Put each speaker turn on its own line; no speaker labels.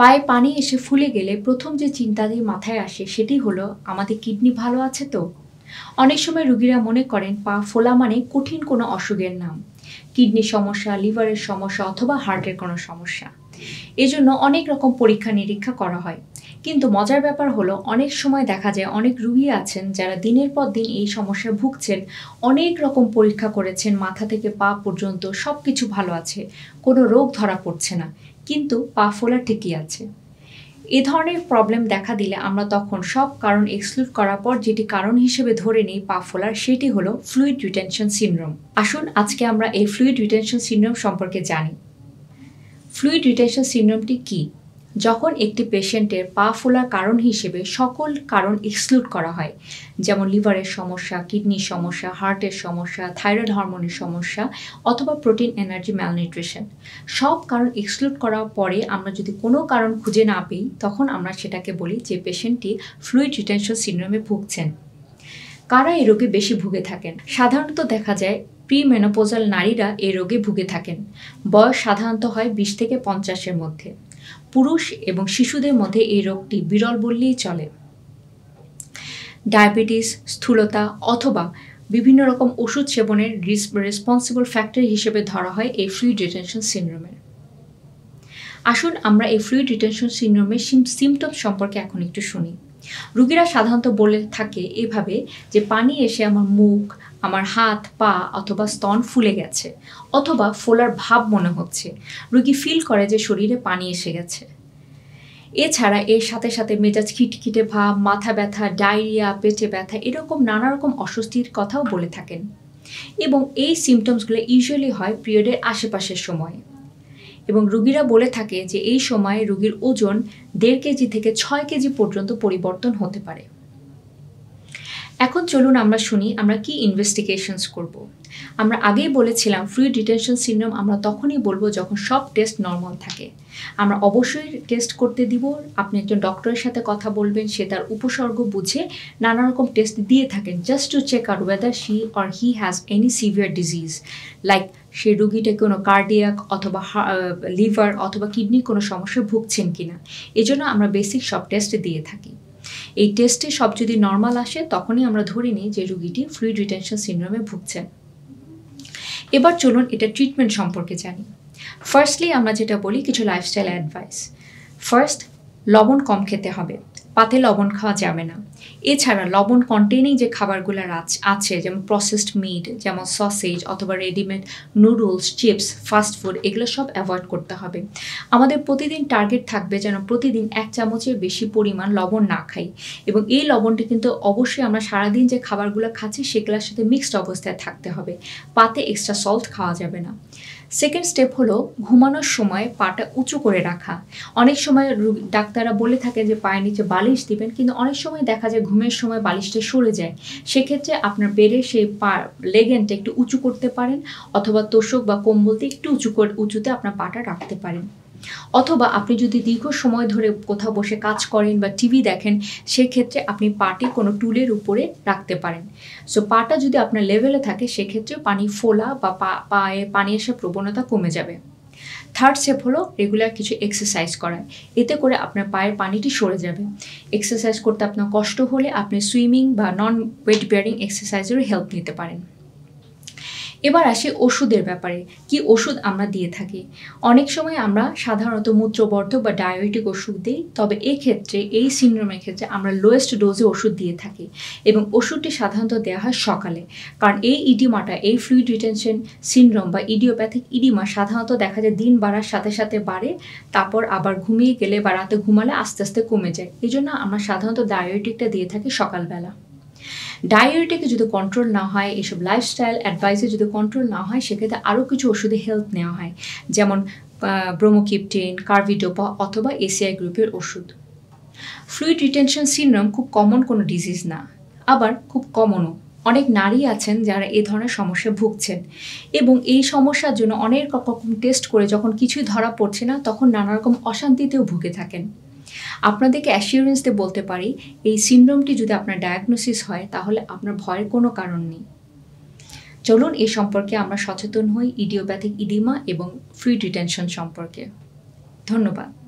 পায়ে পানি এসে ফুলে গেলে প্রথম যে চিন্তাটি মাথায় আসে সেটি হলো আমাদের কিডনি ভালো আছে তো অনেক সময় রুগীরা মনে করেন পা ফোলা মানে কঠিন কোনো অসুখের নাম কিডনি সমস্যা লিভারের সমস্যা অথবা হার্টের কোনো সমস্যা এজন্য অনেক রকম পরীক্ষা নিরীক্ষা করা হয় কিন্তু মজার ব্যাপার হলো অনেক সময় দেখা যায় অনেক রুগী আছেন যারা দিনের পর দিন এই সমস্যায় ভুগছেন অনেক রকম পরীক্ষা করেছেন মাথা থেকে পা পর্যন্ত সব কিছু ভালো আছে কোনো রোগ ধরা পড়ছে না কিন্তু পা ফোলা ঠিকই আছে এ ধরনের প্রবলেম দেখা দিলে আমরা তখন সব কারণ এক্সক্লুড করার পর যেটি কারণ হিসেবে ধরে নিই পা ফোলার সেটি হলো ফ্লুইড রিটেনশন সিন্ড্রোম আসুন আজকে আমরা এই ফ্লুইড রিটেনশন সিন্ড্রোম সম্পর্কে জানি ফ্লুইড রিটেনশন সিন্ড্রোমটি কী যখন একটি পেশেন্টের পা ফোলার কারণ হিসেবে সকল কারণ এক্সক্লুড করা হয় যেমন লিভারের সমস্যা কিডনির সমস্যা হার্টের সমস্যা থাইরয়েড হরমোনের সমস্যা অথবা প্রোটিন এনার্জি ম্যালনিউট্রিশন সব কারণ এক্সক্লুড করার পরে আমরা যদি কোনো কারণ খুঁজে না পেই তখন আমরা সেটাকে বলি যে পেশেন্টটি ফ্লুইড রিটেনশন সিন্ড্রোমে ভুগছেন কারা এই রোগে বেশি ভুগে থাকেন সাধারণত দেখা যায় প্রিমেনোপোজাল নারীরা এই রোগে ভুগে থাকেন বয়স সাধারণত হয় বিশ থেকে পঞ্চাশের মধ্যে পুরুষ এবং শিশুদের মধ্যে এই রোগটি বিরল বললেই চলে ডায়াবেটিস স্থূলতা অথবা বিভিন্ন রকম ওষুধ সেবনের রেসপন্সিবল ফ্যাক্টর হিসেবে ধরা হয় এই ফ্লুইড ডিটেনশন সিন্ড্রোমের আসুন আমরা এই ফ্লুইড ডিটেনশন সিন্ড্রোমের সিমটম সম্পর্কে এখন একটু শুনি রুগীরা সাধারণত বলে থাকে এভাবে যে পানি এসে আমার মুখ আমার হাত পা অথবা স্তন ফুলে গেছে অথবা ফোলার ভাব মনে হচ্ছে রুগী ফিল করে যে শরীরে পানি এসে গেছে এছাড়া এর সাথে সাথে মেজাজ খিটখিটে ভাব মাথা ব্যথা ডায়রিয়া পেটে ব্যথা এরকম নানা রকম অস্বস্তির কথাও বলে থাকেন এবং এই সিমটমসগুলো ইউজুয়ালি হয় পিরিয়ডের আশেপাশের সময় এবং রুগীরা বলে থাকে যে এই সময়ে রুগীর ওজন দেড় কেজি থেকে ছয় কেজি পর্যন্ত পরিবর্তন হতে পারে এখন চলুন আমরা শুনি আমরা কি ইনভেস্টিগেশনস করব। আমরা আগেই বলেছিলাম ফ্রি ডিটেনশন সিনড্রোম আমরা তখনই বলবো যখন সব টেস্ট নর্মাল থাকে আমরা অবশ্যই টেস্ট করতে দিব আপনি একজন ডক্টরের সাথে কথা বলবেন সে তার উপসর্গ বুঝে নানা রকম টেস্ট দিয়ে থাকেন just to check out whether she or he has any severe disease like say রুগীটা কোনো কার্ডিয়াক অথবা লিভার অথবা কিডনির কোনো সমস্যা ভুগছেন কিনা এজন্য আমরা বেসিক সব টেস্ট দিয়ে থাকি এই টেস্টে সব যদি নর্মাল আসে তখনই আমরা ধরে নিই যে রুগীটি ফ্লুইড রিটেনশন সিন্ড্রোমে ভুগছে এবার চলুন এটা ট্রিটমেন্ট সম্পর্কে জানি ফার্স্টলি আমরা যেটা বলি কিছু লাইফস্টাইল অ্যাডভাইস ফার্স্ট লবণ কম খেতে হবে পাতে লবণ খাওয়া যাবে না এছাড়া লবণ কন্টেনিং যে খাবারগুলো আছে যেমন প্রসেসড মিট যেমন সসেজ অথবা readymade noodles chips fast food এগুলো সব অ্যাভয়েড করতে হবে আমাদের প্রতিদিন টার্গেট থাকবে যেন প্রতিদিন এক চামচের বেশি পরিমাণ লবণ না খাই এবং এই লবণটি কিন্তু অবশ্যই আমরা সারাদিন যে খাবারগুলো খাচ্ছি সেগুলোর সাথে মিক্সড অবস্থায় থাকতে হবে পাতে এক্সট্রা সল্ট খাওয়া যাবে না সেকেন্ড স্টেপ হলো ঘুমানোর সময় পাটা উঁচু করে রাখা অনেক সময় ডাক্তাররা বলে থাকে যে পায়ের নিচে বালি বালিশ দিবেন কিন্তু অনেক সময় দেখা যায় ঘুমের সময় বালিশটা সরে যায় সেক্ষেত্রে আপনার বেড়ে সেই পা লেগেনটা একটু উঁচু করতে পারেন অথবা তোষক বা কম্বল দিয়ে একটু উঁচু করে উঁচুতে আপনার পাটা রাখতে পারেন অথবা আপনি যদি দীর্ঘ সময় ধরে কোথাও বসে কাজ করেন বা টিভি দেখেন সেক্ষেত্রে আপনি পাটি কোনো টুলের উপরে রাখতে পারেন সো পাটা যদি আপনার লেভেলে থাকে সেক্ষেত্রে পানি ফোলা বা পায়ে পানি এসে প্রবণতা কমে যাবে থার্ড স্টেপ হলো রেগুলার কিছু এক্সারসাইজ করা এতে করে আপনার পায়ের পানিটি সরে যাবে এক্সারসাইজ করতে আপনার কষ্ট হলে আপনি সুইমিং বা নন ওয়েট বিয়ারিং এক্সারসাইজেরও হেল্প নিতে পারেন এবার আসি ওষুধের ব্যাপারে কি ওষুধ আমরা দিয়ে থাকি অনেক সময় আমরা সাধারণত মূত্রবর্ধক বা ডায়াবেটিক ওষুধ দিই তবে এক্ষেত্রে এই সিন্ড্রোমের ক্ষেত্রে আমরা লোয়েস্ট ডোজে ওষুধ দিয়ে থাকি এবং ওষুধটি সাধারণত দেওয়া হয় সকালে কারণ এই ইডিমাটা এই ফ্লুইড রিটেনশন সিন্ড্রোম বা ইডিওপ্যাথিক ইডিমা সাধারণত দেখা যায় দিন বাড়ার সাথে সাথে বাড়ে তারপর আবার ঘুমিয়ে গেলে বা রাতে ঘুমালে আস্তে আস্তে কমে যায় এই জন্য আমরা সাধারণত ডায়াবেটিকটা দিয়ে থাকি সকালবেলা ডায়েটিকে যদি কন্ট্রোল না হয় এসব লাইফস্টাইল অ্যাডভাইসে যদি কন্ট্রোল না হয় সেক্ষেত্রে আরও কিছু ওষুধে হেল্প নেওয়া হয় যেমন ব্রোমোকিপটেন কার্ভিডোপা অথবা এসিআই গ্রুপের ওষুধ ফ্লুইড রিটেনশন সিনড্রোম খুব কমন কোনো ডিজিজ না আবার খুব কমনও অনেক নারী আছেন যারা এ ধরনের সমস্যায় ভুগছেন এবং এই সমস্যার জন্য অনেক রকম টেস্ট করে যখন কিছুই ধরা পড়ছে না তখন নানা রকম অশান্তিতেও ভুগে থাকেন আপনাদেরকে অ্যাসিওরেন্স দিয়ে বলতে পারি এই সিনড্রোমটি যদি আপনার ডায়াগনোসিস হয় তাহলে আপনার ভয়ের কোনো কারণ নেই চলুন এ সম্পর্কে আমরা সচেতন হই ইডিওপ্যাথিক ইডিমা এবং ফ্রি ডিটেনশন সম্পর্কে ধন্যবাদ